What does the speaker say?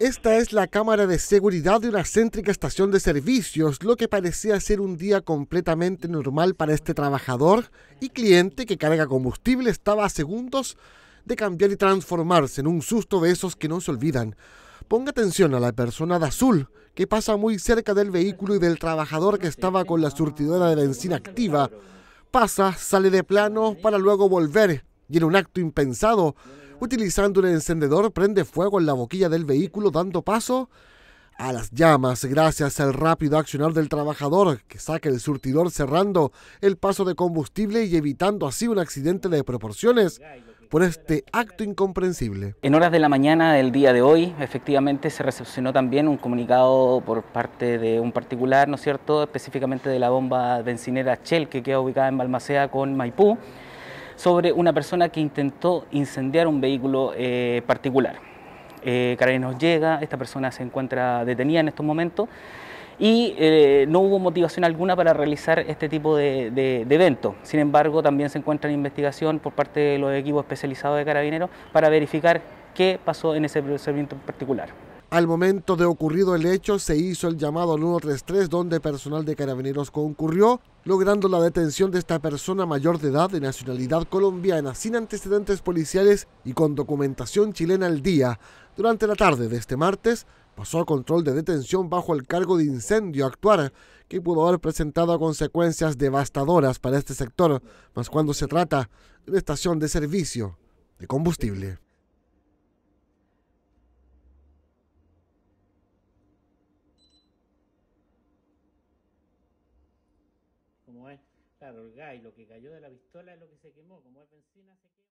Esta es la cámara de seguridad de una céntrica estación de servicios, lo que parecía ser un día completamente normal para este trabajador y cliente que carga combustible estaba a segundos de cambiar y transformarse en un susto de esos que no se olvidan. Ponga atención a la persona de azul que pasa muy cerca del vehículo y del trabajador que estaba con la surtidora de encina activa. Pasa, sale de plano para luego volver y en un acto impensado, utilizando un encendedor, prende fuego en la boquilla del vehículo dando paso a las llamas gracias al rápido accionar del trabajador que saca el surtidor cerrando el paso de combustible y evitando así un accidente de proporciones por este acto incomprensible. En horas de la mañana del día de hoy, efectivamente se recepcionó también un comunicado por parte de un particular, ¿no es cierto?, específicamente de la bomba bencinera Shell que queda ubicada en Balmaceda con Maipú sobre una persona que intentó incendiar un vehículo eh, particular. Eh, carabineros llega, esta persona se encuentra detenida en estos momentos y eh, no hubo motivación alguna para realizar este tipo de, evento. Sin embargo, también se encuentra en investigación por parte de los equipos especializados de Carabineros para verificar qué pasó en ese procedimiento particular. Al momento de ocurrido el hecho, se hizo el llamado al 133 donde personal de carabineros concurrió, logrando la detención de esta persona mayor de edad de nacionalidad colombiana, sin antecedentes policiales y con documentación chilena al día. Durante la tarde de este martes, pasó a control de detención bajo el cargo de incendio actuar, que pudo haber presentado consecuencias devastadoras para este sector, más cuando se trata de una estación de servicio de combustible. como es, claro, el gas lo que cayó de la pistola es lo que se quemó, como es benzina se quemó